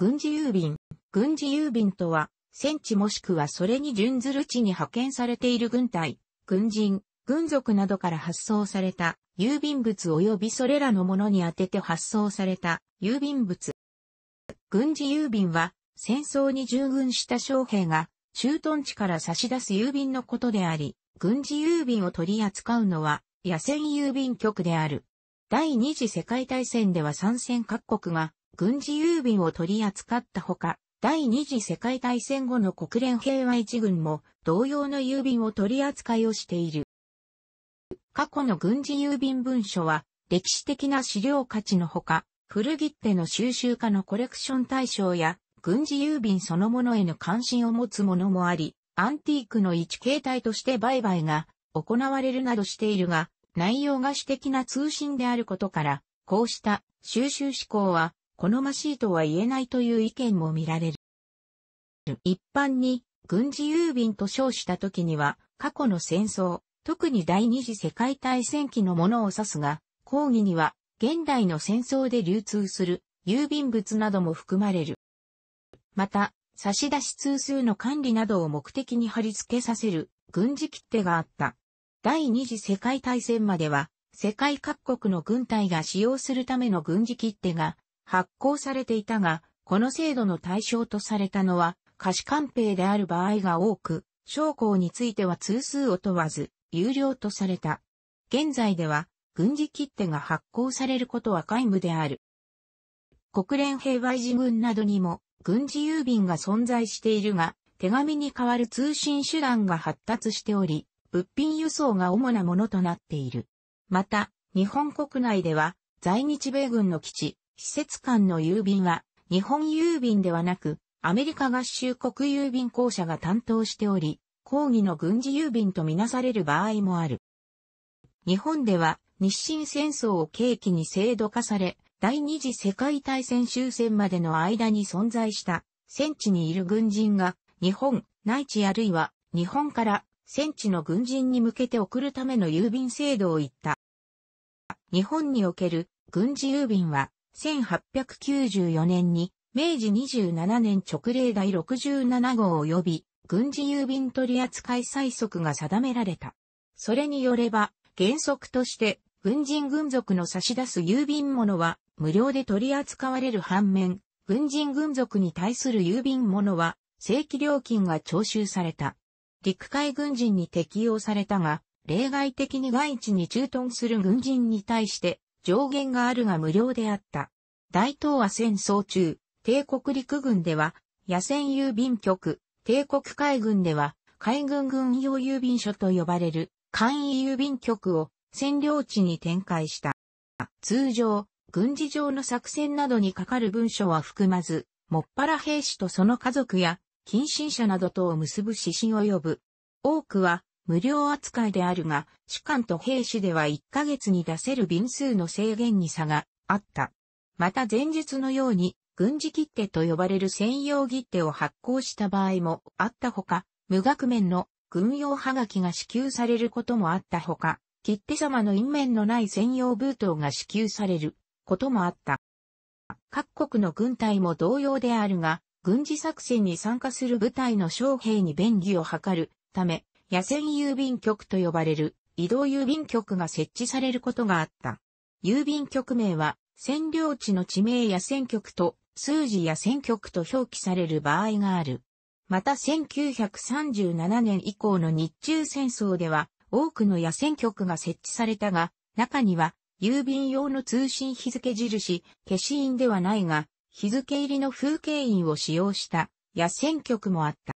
軍事郵便。軍事郵便とは、戦地もしくはそれに準ずる地に派遣されている軍隊、軍人、軍属などから発送された郵便物及びそれらのものに当てて発送された郵便物。軍事郵便は、戦争に従軍した将兵が、駐屯地から差し出す郵便のことであり、軍事郵便を取り扱うのは、野戦郵便局である。第二次世界大戦では参戦各国が軍事郵便を取り扱ったほか、第二次世界大戦後の国連平和一軍も同様の郵便を取り扱いをしている。過去の軍事郵便文書は歴史的な資料価値のほか、古切手の収集家のコレクション対象や軍事郵便そのものへの関心を持つものもあり、アンティークの一形態として売買が行われるなどしているが、内容が私的な通信であることから、こうした収集志向は好ましいとは言えないという意見も見られる。一般に軍事郵便と称した時には過去の戦争、特に第二次世界大戦期のものを指すが、抗議には現代の戦争で流通する郵便物なども含まれる。また、差出通数の管理などを目的に貼り付けさせる軍事切手があった。第二次世界大戦までは世界各国の軍隊が使用するための軍事切手が発行されていたが、この制度の対象とされたのは、貸し官兵である場合が多く、将校については通数を問わず、有料とされた。現在では、軍事切手が発行されることは皆無である。国連平和維持軍などにも、軍事郵便が存在しているが、手紙に代わる通信手段が発達しており、物品輸送が主なものとなっている。また、日本国内では、在日米軍の基地、施設間の郵便は、日本郵便ではなく、アメリカ合衆国郵便公社が担当しており、抗議の軍事郵便とみなされる場合もある。日本では、日清戦争を契機に制度化され、第二次世界大戦終戦までの間に存在した戦地にいる軍人が日本内地あるいは日本から戦地の軍人に向けて送るための郵便制度を言った。日本における軍事郵便は1894年に明治27年直令第67号及び軍事郵便取扱い催促が定められた。それによれば原則として軍人軍属の差し出す郵便物は無料で取り扱われる反面、軍人軍属に対する郵便物は正規料金が徴収された。陸海軍人に適用されたが、例外的に外地に駐屯する軍人に対して上限があるが無料であった。大東亜戦争中、帝国陸軍では、野戦郵便局、帝国海軍では、海軍軍用郵便所と呼ばれる、簡易郵便局を占領地に展開した。通常、軍事上の作戦などにかかる文書は含まず、もっぱら兵士とその家族や、近親者などとを結ぶ指針を呼ぶ。多くは、無料扱いであるが、主官と兵士では1ヶ月に出せる便数の制限に差があった。また前述のように、軍事切手と呼ばれる専用切手を発行した場合もあったほか、無額面の軍用はがきが支給されることもあったほか、切手様の印面のない専用封筒が支給されることもあった。各国の軍隊も同様であるが、軍事作戦に参加する部隊の将兵に便宜を図るため、野戦郵便局と呼ばれる移動郵便局が設置されることがあった。郵便局名は占領地の地名や選局と数字や選局と表記される場合がある。また1937年以降の日中戦争では多くの野戦局が設置されたが、中には郵便用の通信日付印、消印ではないが、日付入りの風景印を使用した野戦局もあった。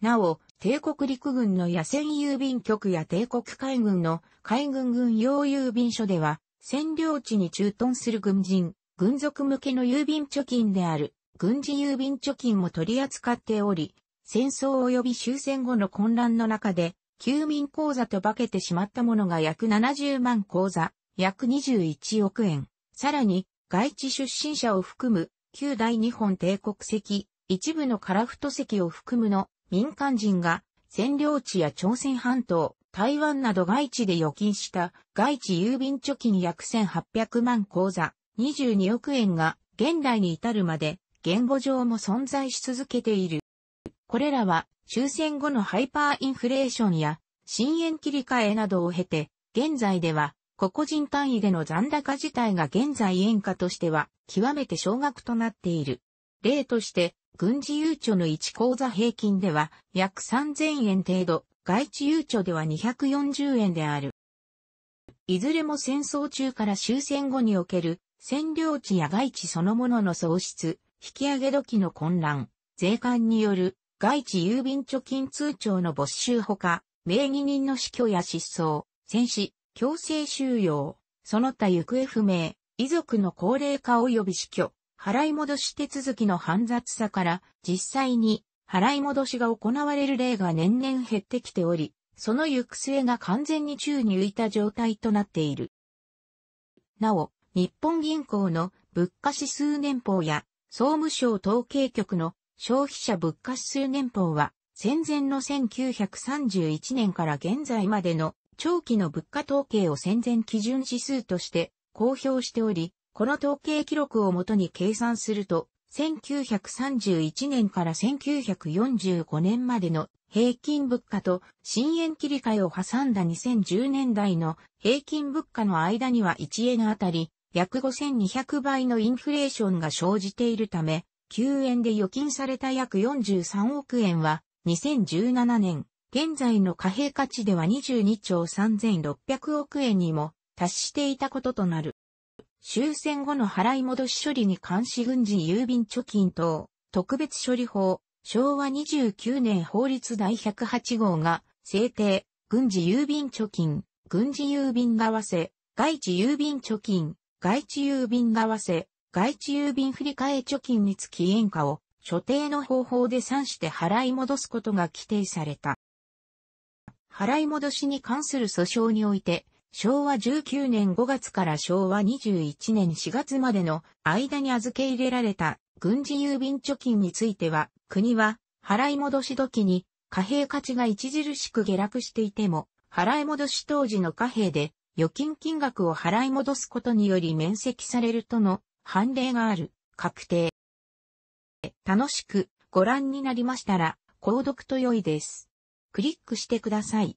なお、帝国陸軍の野戦郵便局や帝国海軍の海軍軍用郵便所では、占領地に駐屯する軍人、軍属向けの郵便貯金である、軍事郵便貯金も取り扱っており、戦争及び終戦後の混乱の中で、休民口座と化けてしまったものが約70万口座、約21億円。さらに、外地出身者を含む、旧大日本帝国籍、一部のカラフト籍を含むの民間人が占領地や朝鮮半島、台湾など外地で預金した外地郵便貯金約1800万口座22億円が現代に至るまで言語上も存在し続けている。これらは終戦後のハイパーインフレーションや新円切り替えなどを経て現在では個々人単位での残高自体が現在円価としては極めて少額となっている。例として軍事誘著の1口座平均では約3000円程度、外地誘著では240円である。いずれも戦争中から終戦後における占領地や外地そのものの喪失、引き上げ時の混乱、税関による外地郵便貯金通帳の没収ほか、名義人の死去や失踪、戦死、強制収容、その他行方不明、遺族の高齢化及び死去、払い戻し手続きの煩雑さから、実際に払い戻しが行われる例が年々減ってきており、その行く末が完全に宙に浮いた状態となっている。なお、日本銀行の物価指数年報や総務省統計局の消費者物価指数年報は、戦前の1931年から現在までの長期の物価統計を戦前基準指数として公表しており、この統計記録をもとに計算すると、1931年から1945年までの平均物価と新円切り替えを挟んだ2010年代の平均物価の間には1円あたり約5200倍のインフレーションが生じているため、9円で預金された約43億円は2017年、現在の貨幣価値では22兆3600億円にも達していたこととなる。終戦後の払い戻し処理に関し軍事郵便貯金等、特別処理法、昭和29年法律第108号が制定、軍事郵便貯金、軍事郵便合わせ、外地郵便貯金、外地郵便合わせ、外地郵便振替貯金につき円価を所定の方法で算して払い戻すことが規定された。払い戻しに関する訴訟において、昭和19年5月から昭和21年4月までの間に預け入れられた軍事郵便貯金については、国は払い戻し時に貨幣価値が著しく下落していても、払い戻し当時の貨幣で預金金額を払い戻すことにより免責されるとの判例がある確定。楽しくご覧になりましたら、購読と良いです。クリックしてください。